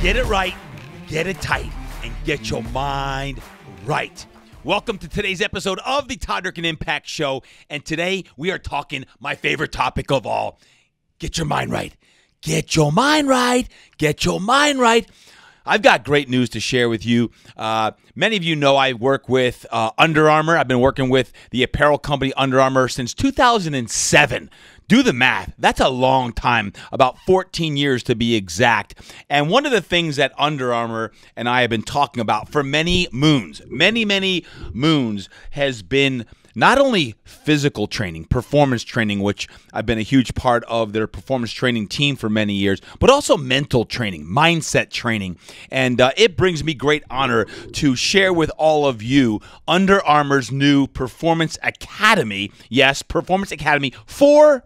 Get it right, get it tight, and get your mind right. Welcome to today's episode of the Todd Durkin Impact Show. And today we are talking my favorite topic of all get your mind right. Get your mind right. Get your mind right. I've got great news to share with you. Uh, many of you know I work with uh, Under Armour. I've been working with the apparel company Under Armour since 2007. Do the math. That's a long time, about 14 years to be exact. And one of the things that Under Armour and I have been talking about for many moons, many, many moons, has been not only physical training, performance training, which I've been a huge part of their performance training team for many years, but also mental training, mindset training. And uh, it brings me great honor to share with all of you Under Armour's new Performance Academy. Yes, Performance Academy for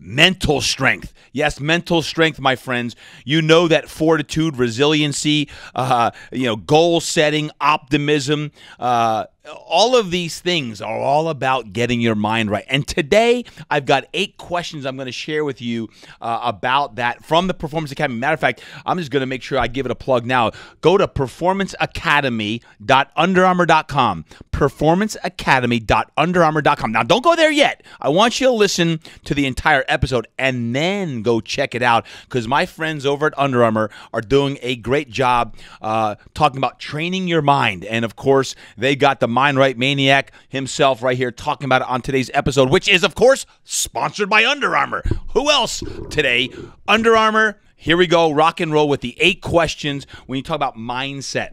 mental strength. Yes, mental strength, my friends. You know that fortitude, resiliency, uh, you know, goal setting, optimism, uh, all of these things are all about getting your mind right. And today, I've got eight questions I'm going to share with you uh, about that from the Performance Academy. Matter of fact, I'm just going to make sure I give it a plug now. Go to performanceacademy.underarmor.com. Performanceacademy.underarmor.com. Now, don't go there yet. I want you to listen to the entire episode and then go check it out because my friends over at Under Armour are doing a great job uh, talking about training your mind. And of course, they got the Mind Right Maniac himself right here talking about it on today's episode, which is, of course, sponsored by Under Armour. Who else today? Under Armour. Here we go. Rock and roll with the eight questions when you talk about mindset.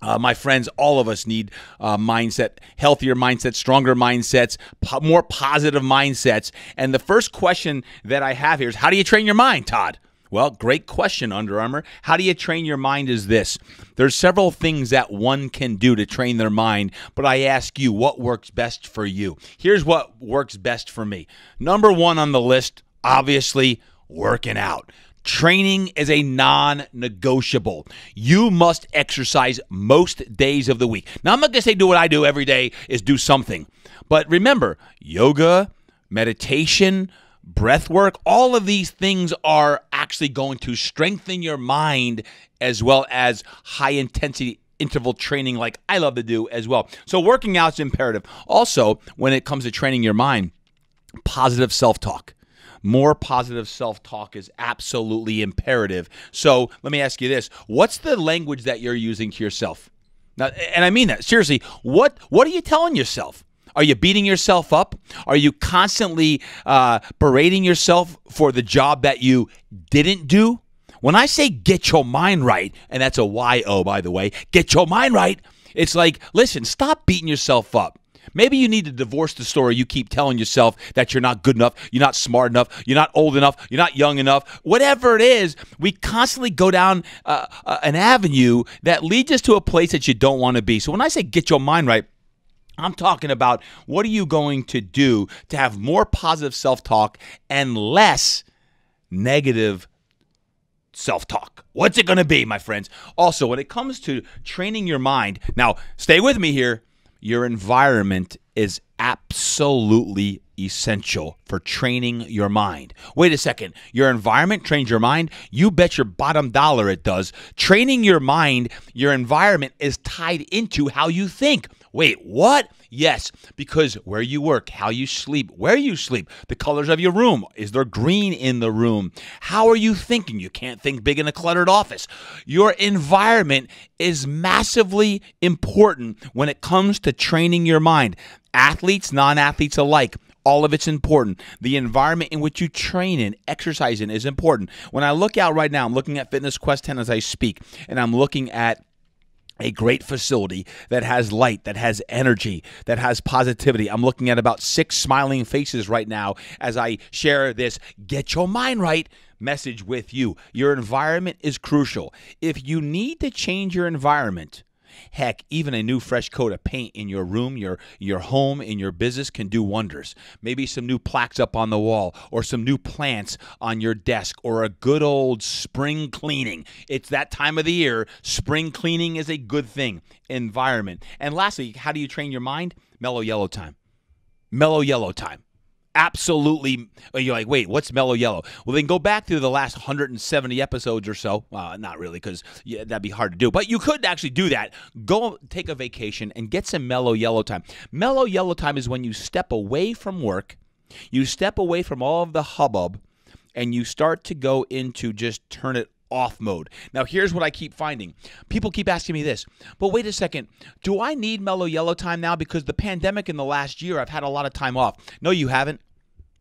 Uh, my friends, all of us need uh, mindset, healthier mindsets, stronger mindsets, po- more positive mindsets. And the first question that I have here is how do you train your mind, Todd? Well, great question, Under Armour. How do you train your mind is this. There's several things that one can do to train their mind, but I ask you what works best for you. Here's what works best for me. Number 1 on the list, obviously, working out. Training is a non negotiable. You must exercise most days of the week. Now, I'm not going to say do what I do every day, is do something. But remember, yoga, meditation, breath work. All of these things are actually going to strengthen your mind as well as high intensity interval training, like I love to do as well. So, working out is imperative. Also, when it comes to training your mind, positive self talk. More positive self talk is absolutely imperative. So, let me ask you this what's the language that you're using to yourself? Now, and I mean that seriously. What what are you telling yourself? Are you beating yourself up? Are you constantly uh, berating yourself for the job that you didn't do? When I say get your mind right, and that's a Y O, by the way, get your mind right, it's like, listen, stop beating yourself up. Maybe you need to divorce the story you keep telling yourself that you're not good enough, you're not smart enough, you're not old enough, you're not young enough. Whatever it is, we constantly go down uh, uh, an avenue that leads us to a place that you don't want to be. So when I say get your mind right, I'm talking about what are you going to do to have more positive self talk and less negative self talk? What's it going to be, my friends? Also, when it comes to training your mind, now stay with me here. Your environment is absolutely essential for training your mind. Wait a second. Your environment trains your mind? You bet your bottom dollar it does. Training your mind, your environment is tied into how you think. Wait, what? Yes, because where you work, how you sleep, where you sleep, the colors of your room. Is there green in the room? How are you thinking? You can't think big in a cluttered office. Your environment is massively important when it comes to training your mind. Athletes, non athletes alike all of it's important. The environment in which you train in, exercise in, is important. When I look out right now, I'm looking at Fitness Quest 10 as I speak, and I'm looking at a great facility that has light, that has energy, that has positivity. I'm looking at about six smiling faces right now as I share this get your mind right message with you. Your environment is crucial. If you need to change your environment, Heck, even a new fresh coat of paint in your room, your your home, in your business can do wonders. Maybe some new plaques up on the wall or some new plants on your desk or a good old spring cleaning. It's that time of the year. Spring cleaning is a good thing. Environment. And lastly, how do you train your mind? Mellow yellow time. Mellow yellow time absolutely uh, you're like wait what's mellow yellow well then go back through the last 170 episodes or so well not really because yeah, that'd be hard to do but you could actually do that go take a vacation and get some mellow yellow time mellow yellow time is when you step away from work you step away from all of the hubbub and you start to go into just turn it off mode. Now, here's what I keep finding. People keep asking me this, but wait a second. Do I need mellow yellow time now? Because the pandemic in the last year, I've had a lot of time off. No, you haven't.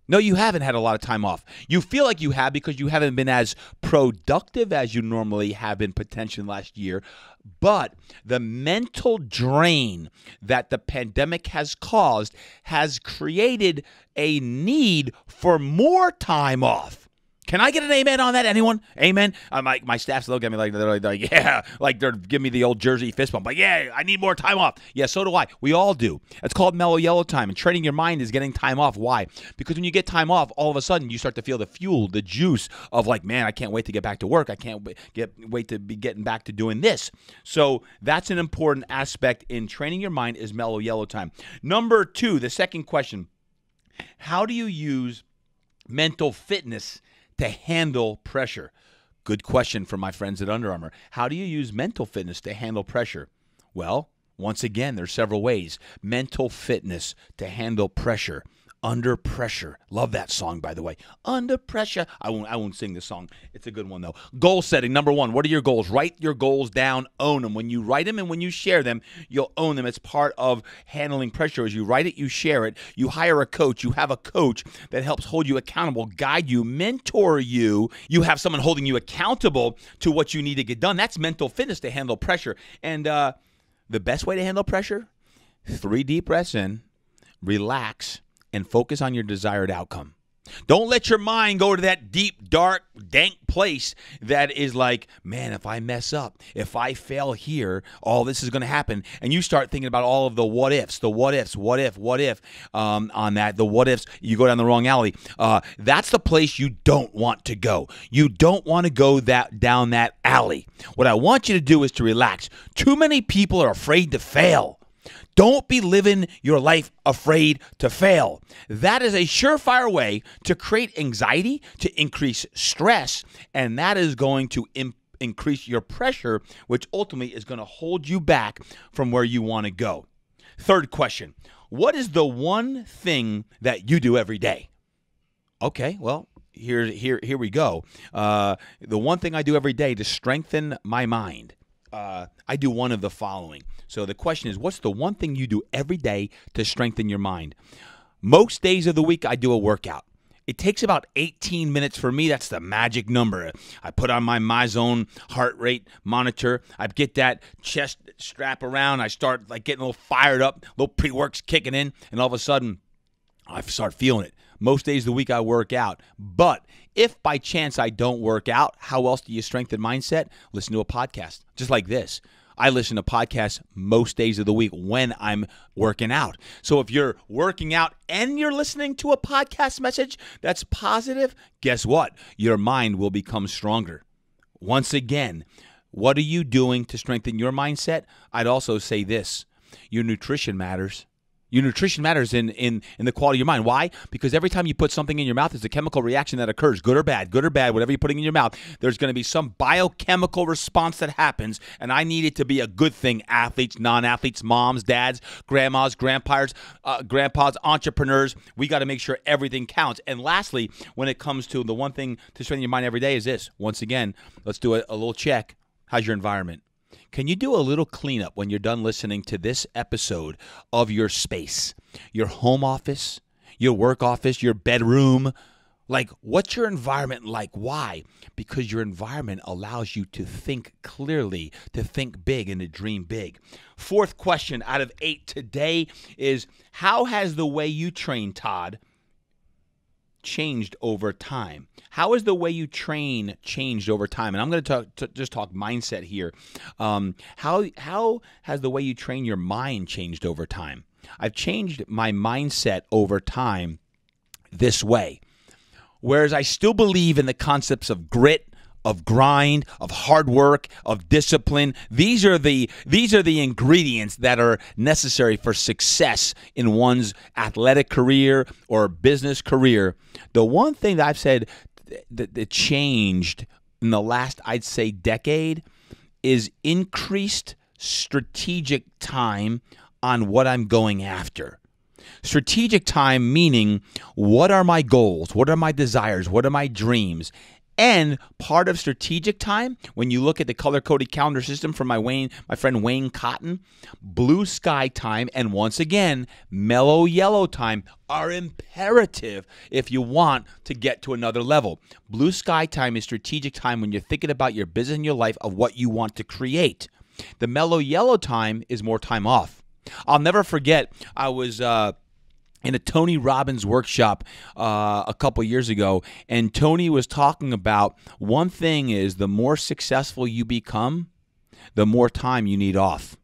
No, you haven't had a lot of time off. You feel like you have because you haven't been as productive as you normally have been potentially last year. But the mental drain that the pandemic has caused has created a need for more time off. Can I get an amen on that? Anyone? Amen? Uh, my, my staff's looking at me like, they're like, yeah, like they're giving me the old Jersey fist bump. But yeah, I need more time off. Yeah, so do I. We all do. It's called mellow yellow time. And training your mind is getting time off. Why? Because when you get time off, all of a sudden you start to feel the fuel, the juice of like, man, I can't wait to get back to work. I can't get wait to be getting back to doing this. So that's an important aspect in training your mind is mellow yellow time. Number two, the second question, how do you use mental fitness to handle pressure? Good question from my friends at Under Armour. How do you use mental fitness to handle pressure? Well, once again, there's several ways. Mental fitness to handle pressure. Under Pressure. Love that song, by the way. Under Pressure. I won't, I won't sing this song. It's a good one, though. Goal setting. Number one, what are your goals? Write your goals down, own them. When you write them and when you share them, you'll own them. It's part of handling pressure. As you write it, you share it. You hire a coach. You have a coach that helps hold you accountable, guide you, mentor you. You have someone holding you accountable to what you need to get done. That's mental fitness to handle pressure. And uh, the best way to handle pressure? Three deep breaths in, relax, and focus on your desired outcome. Don't let your mind go to that deep, dark, dank place that is like, man, if I mess up, if I fail here, all this is going to happen. And you start thinking about all of the what ifs, the what ifs, what if, what if um, on that, the what ifs, you go down the wrong alley. Uh, that's the place you don't want to go. You don't want to go that down that alley. What I want you to do is to relax. Too many people are afraid to fail. Don't be living your life afraid to fail. That is a surefire way to create anxiety, to increase stress, and that is going to imp- increase your pressure, which ultimately is going to hold you back from where you want to go. Third question What is the one thing that you do every day? Okay, well, here, here, here we go. Uh, the one thing I do every day to strengthen my mind uh, I do one of the following. So the question is, what's the one thing you do every day to strengthen your mind? Most days of the week, I do a workout. It takes about 18 minutes for me. That's the magic number. I put on my MyZone heart rate monitor. I get that chest strap around. I start like getting a little fired up, little pre-works kicking in, and all of a sudden, I start feeling it. Most days of the week I work out. But if by chance I don't work out, how else do you strengthen mindset? Listen to a podcast, just like this. I listen to podcasts most days of the week when I'm working out. So if you're working out and you're listening to a podcast message that's positive, guess what? Your mind will become stronger. Once again, what are you doing to strengthen your mindset? I'd also say this your nutrition matters. Your nutrition matters in, in, in the quality of your mind. Why? Because every time you put something in your mouth, there's a chemical reaction that occurs, good or bad, good or bad, whatever you're putting in your mouth. There's going to be some biochemical response that happens, and I need it to be a good thing. Athletes, non athletes, moms, dads, grandmas, grandpas, uh, grandpas, entrepreneurs, we got to make sure everything counts. And lastly, when it comes to the one thing to strengthen your mind every day is this once again, let's do a, a little check. How's your environment? Can you do a little cleanup when you're done listening to this episode of your space, your home office, your work office, your bedroom? Like, what's your environment like? Why? Because your environment allows you to think clearly, to think big, and to dream big. Fourth question out of eight today is How has the way you train, Todd, changed over time? How has the way you train changed over time? And I'm going to talk, just talk mindset here. Um, how how has the way you train your mind changed over time? I've changed my mindset over time this way. Whereas I still believe in the concepts of grit, of grind, of hard work, of discipline. These are the these are the ingredients that are necessary for success in one's athletic career or business career. The one thing that I've said that, that changed in the last I'd say decade is increased strategic time on what I'm going after. Strategic time meaning what are my goals? What are my desires? What are my dreams? And part of strategic time, when you look at the color coded calendar system from my Wayne, my friend Wayne Cotton, blue sky time and once again mellow yellow time are imperative if you want to get to another level. Blue sky time is strategic time when you're thinking about your business and your life of what you want to create. The mellow yellow time is more time off. I'll never forget I was uh, in a Tony Robbins workshop uh, a couple years ago, and Tony was talking about one thing is the more successful you become, the more time you need off.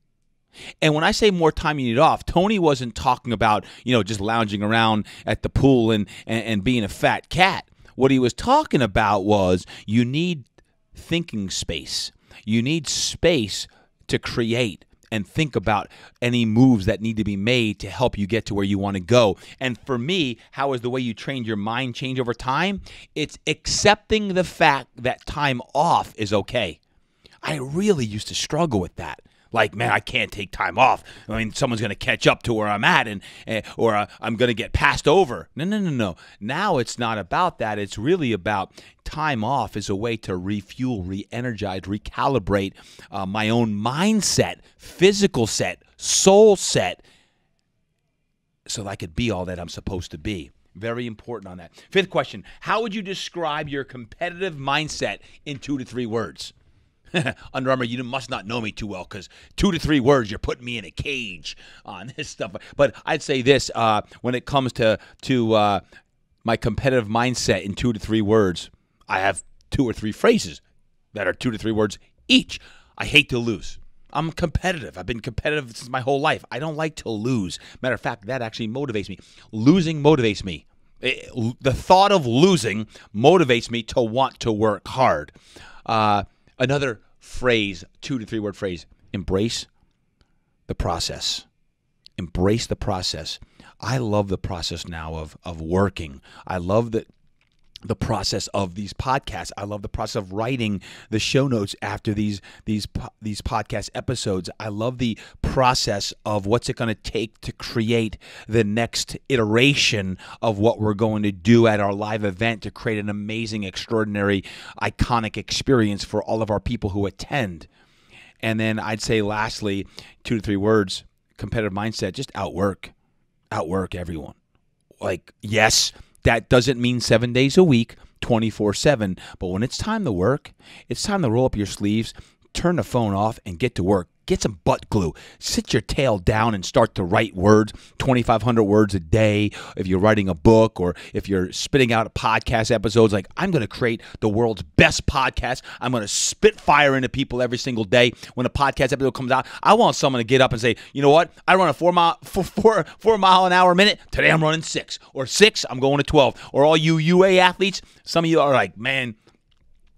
And when I say more time you need off, Tony wasn't talking about, you know, just lounging around at the pool and, and, and being a fat cat. What he was talking about was you need thinking space. You need space to create and think about any moves that need to be made to help you get to where you want to go. And for me, how has the way you trained your mind change over time? It's accepting the fact that time off is okay. I really used to struggle with that. Like, man, I can't take time off. I mean, someone's going to catch up to where I'm at, and, eh, or uh, I'm going to get passed over. No, no, no, no. Now it's not about that. It's really about time off is a way to refuel, re-energize, recalibrate uh, my own mindset, physical set, soul set, so that I could be all that I'm supposed to be. Very important on that. Fifth question How would you describe your competitive mindset in two to three words? Under Armour, you must not know me too well because two to three words, you're putting me in a cage on this stuff. But I'd say this uh, when it comes to to uh, my competitive mindset in two to three words, I have two or three phrases that are two to three words each. I hate to lose. I'm competitive. I've been competitive since my whole life. I don't like to lose. Matter of fact, that actually motivates me. Losing motivates me. It, the thought of losing motivates me to want to work hard. Uh, Another phrase, two to three word phrase embrace the process. Embrace the process. I love the process now of, of working. I love that the process of these podcasts. I love the process of writing the show notes after these these these podcast episodes. I love the process of what's it going to take to create the next iteration of what we're going to do at our live event to create an amazing, extraordinary, iconic experience for all of our people who attend. And then I'd say lastly, two to three words, competitive mindset, just outwork. Outwork everyone. Like, yes, that doesn't mean seven days a week, 24 7. But when it's time to work, it's time to roll up your sleeves, turn the phone off, and get to work. Get some butt glue. Sit your tail down and start to write words, 2,500 words a day. If you're writing a book or if you're spitting out podcast episodes, like I'm going to create the world's best podcast. I'm going to spit fire into people every single day. When a podcast episode comes out, I want someone to get up and say, you know what? I run a four mile, four, four, four mile an hour minute. Today I'm running six or six. I'm going to 12. Or all you UA athletes, some of you are like, man,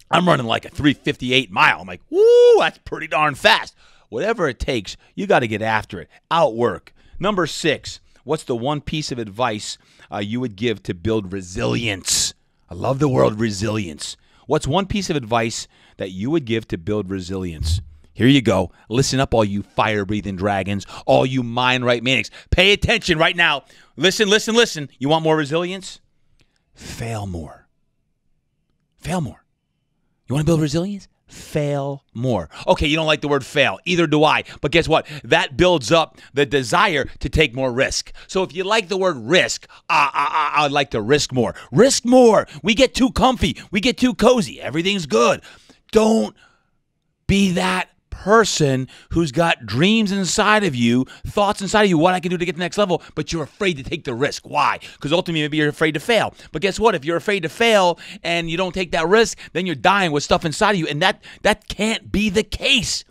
I'm running like a 358 mile. I'm like, woo, that's pretty darn fast. Whatever it takes, you got to get after it. Outwork. Number six, what's the one piece of advice uh, you would give to build resilience? I love the word resilience. What's one piece of advice that you would give to build resilience? Here you go. Listen up, all you fire breathing dragons, all you mind right maniacs. Pay attention right now. Listen, listen, listen. You want more resilience? Fail more. Fail more. You want to build resilience? fail more. Okay, you don't like the word fail. Either do I. But guess what? That builds up the desire to take more risk. So if you like the word risk, I, I, I, would like to risk more. Risk more. We get too comfy. We get too cozy. Everything's good. Don't be that person who's got dreams inside of you, thoughts inside of you, what I can do to get to the next level, but you're afraid to take the risk. Why? Because ultimately, maybe you're afraid to fail. But guess what? If you're afraid to fail and you don't take that risk, then you're dying with stuff inside of you, and that that can't be the case.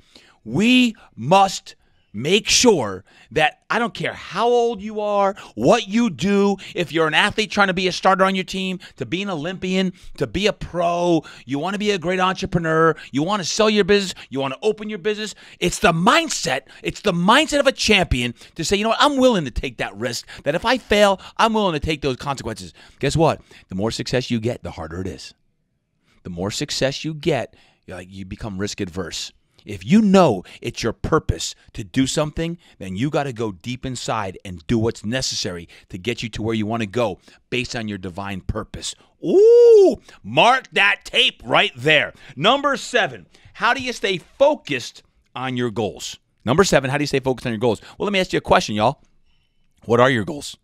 We must make sure that I don't care how old you are, what you do, if you're an athlete trying to be a starter on your team, to be an Olympian, to be a pro, you want to be a great entrepreneur, you want to sell your business, you want to open your business. It's the mindset, it's the mindset of a champion to say, you know what, I'm willing to take that risk, that if I fail, I'm willing to take those consequences. Guess what? The more success you get, the harder it is. The more success you get, you become risk adverse. If you know it's your purpose to do something, then you got to go deep inside and do what's necessary to get you to where you want to go based on your divine purpose. Ooh, mark that tape right there. Number seven, how do you stay focused on your goals? Number seven, how do you stay focused on your goals? Well, let me ask you a question, y'all. What are your goals?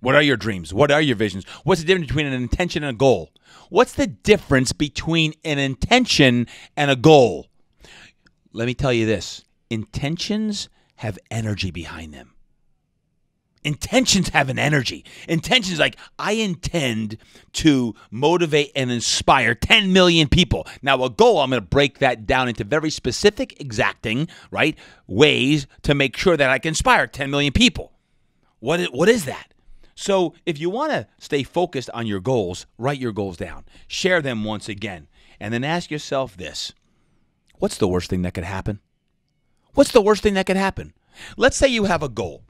What are your dreams? What are your visions? What's the difference between an intention and a goal? What's the difference between an intention and a goal? let me tell you this intentions have energy behind them. Intentions have an energy. Intentions, like, I intend to motivate and inspire 10 million people. Now, a goal, I'm going to break that down into very specific, exacting, right, ways to make sure that I can inspire 10 million people. What is, what is that? So, if you want to stay focused on your goals, write your goals down, share them once again, and then ask yourself this What's the worst thing that could happen? What's the worst thing that could happen? Let's say you have a goal.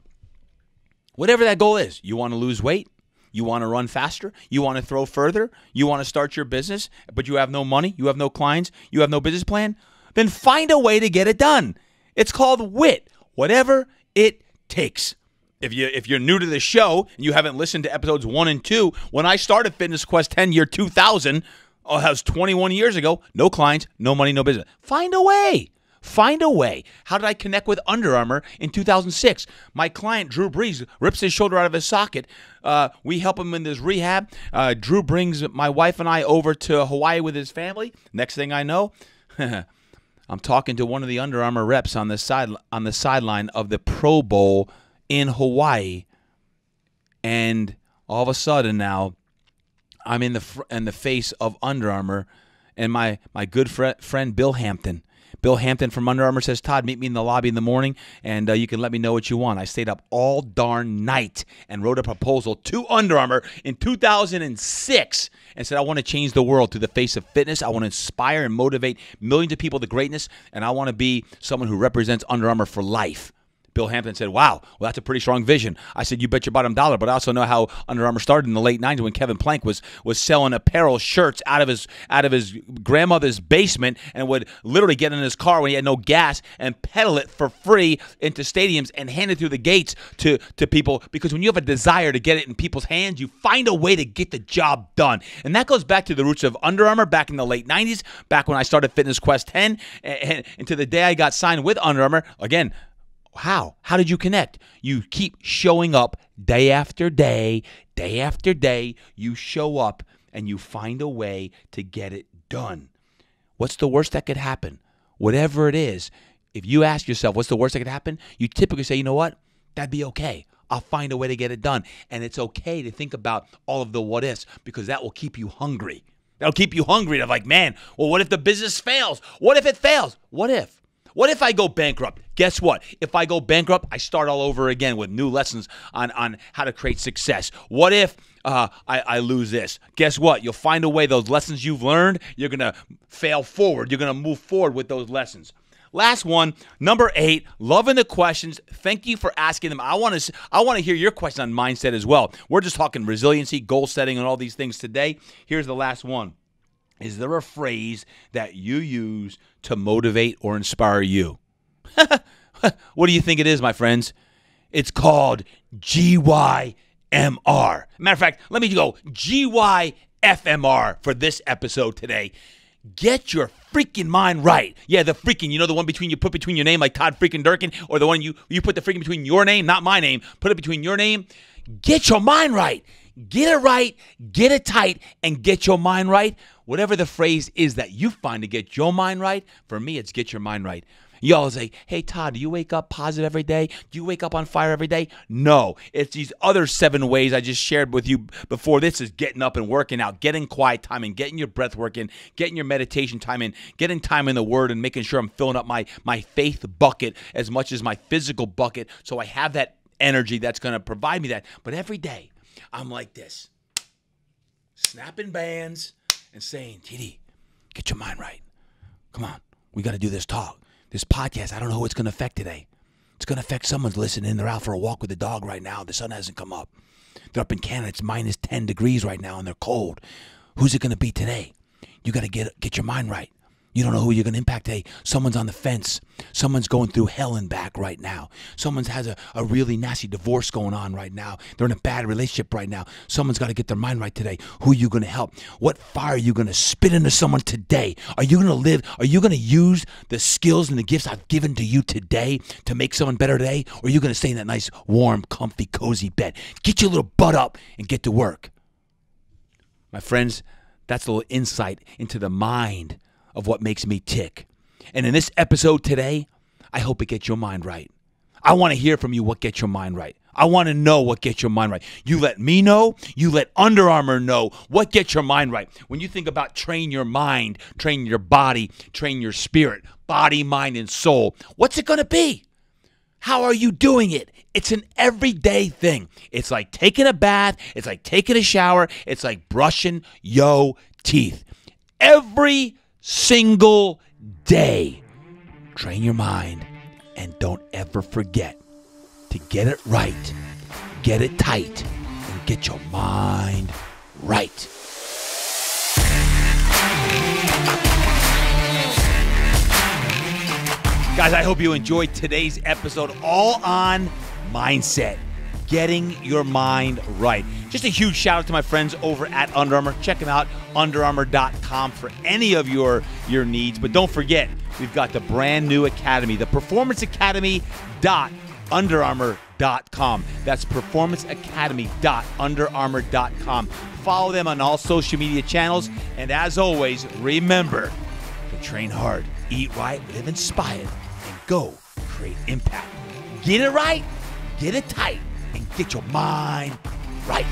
Whatever that goal is, you want to lose weight, you want to run faster, you want to throw further, you want to start your business, but you have no money, you have no clients, you have no business plan, then find a way to get it done. It's called wit, whatever it takes. If you if you're new to the show and you haven't listened to episodes 1 and 2, when I started Fitness Quest 10 year 2000, Oh, that was 21 years ago. No clients, no money, no business. Find a way. Find a way. How did I connect with Under Armour in 2006? My client, Drew Brees, rips his shoulder out of his socket. Uh, we help him in his rehab. Uh, Drew brings my wife and I over to Hawaii with his family. Next thing I know, I'm talking to one of the Under Armour reps on the side on the sideline of the Pro Bowl in Hawaii, and all of a sudden now I'm in the fr- in the face of Under Armour, and my my good fr- friend Bill Hampton. Bill Hampton from Under Armour says, Todd, meet me in the lobby in the morning and uh, you can let me know what you want. I stayed up all darn night and wrote a proposal to Under Armour in 2006 and said, I want to change the world through the face of fitness. I want to inspire and motivate millions of people to greatness, and I want to be someone who represents Under Armour for life. Bill Hampton said, Wow, well, that's a pretty strong vision. I said, You bet your bottom dollar, but I also know how Under Armour started in the late 90s when Kevin Plank was was selling apparel shirts out of his out of his grandmother's basement and would literally get in his car when he had no gas and pedal it for free into stadiums and hand it through the gates to, to people because when you have a desire to get it in people's hands, you find a way to get the job done. And that goes back to the roots of Under Armour back in the late 90s, back when I started Fitness Quest 10, and, and, and to the day I got signed with Under Armour. Again, how? How did you connect? You keep showing up day after day, day after day. You show up and you find a way to get it done. What's the worst that could happen? Whatever it is, if you ask yourself, what's the worst that could happen? You typically say, you know what? That'd be okay. I'll find a way to get it done. And it's okay to think about all of the what ifs because that will keep you hungry. That'll keep you hungry. to like, man, well, what if the business fails? What if it fails? What if? What if I go bankrupt? Guess what? If I go bankrupt, I start all over again with new lessons on, on how to create success. What if uh, I, I lose this? Guess what? You'll find a way, those lessons you've learned, you're going to fail forward. You're going to move forward with those lessons. Last one, number eight, loving the questions. Thank you for asking them. I want to I want to hear your question on mindset as well. We're just talking resiliency, goal setting, and all these things today. Here's the last one. Is there a phrase that you use to motivate or inspire you? what do you think it is, my friends? It's called GYMR. Matter of fact, let me go GYFMR for this episode today. Get your freaking mind right. Yeah, the freaking, you know, the one between you put between your name like Todd freaking Durkin, or the one you you put the freaking between your name, not my name, put it between your name. Get your mind right. Get it right, get it tight, and get your mind right whatever the phrase is that you find to get your mind right, for me, it's get your mind right. Y'all say, hey, Todd, do you wake up positive every day? Do you wake up on fire every day? No. It's these other seven ways I just shared with you before. This is getting up and working out, getting quiet time and getting your breath working, getting your meditation time in, getting time in the Word and making sure I'm filling up my, my faith bucket as much as my physical bucket so I have that energy that's going to provide me that. But every day, I'm like this snapping bands and saying, TD, get your mind right. Come on. We got to do this talk, this podcast. I don't know who it's going to affect today. It's going to affect someone's listening. They're out for a walk with the dog right now. The sun hasn't come up. They're up in Canada. It's minus 10 degrees right now and they're cold. Who's it going to be today? You got to get, get your mind right. You don't know who you're going to impact. Hey, someone's on the fence. Someone's going through hell and back right now. Someone's has a, a really nasty divorce going on right now. They're in a bad relationship right now. Someone's got to get their mind right today. Who are you going to help? What fire are you going to spit into someone today? Are you going to live? Are you going to use the skills and the gifts I've given to you today to make someone better today? Or are you going to stay in that nice, warm, comfy, cozy bed? Get your little butt up and get to work. My friends, that's a little insight into the mind of what makes me tick. And in this episode today, I hope it gets your mind right. I want to hear from you what gets your mind right. I want to know what gets your mind right. You let me know, you let Under Armour know what gets your mind right. When you think about train your mind, train your body, train your spirit, body, mind, and soul, what's it going to be? How are you doing it? It's an everyday thing. It's like taking a bath, it's like taking a shower, it's like brushing yo teeth. Every single day. Train your mind and don't ever forget to get it right, get it tight, and get your mind right. Guys, I hope you enjoyed today's episode all on mindset getting your mind right. Just a huge shout out to my friends over at Under Armour. Check them out, underarmor.com for any of your, your needs. But don't forget, we've got the brand new academy, the Performance Academy dot underarmor.com. That's performanceacademy.underarmor.com. Follow them on all social media channels. And as always, remember to train hard, eat right, live inspired, and go create impact. Get it right, get it tight and get your mind right.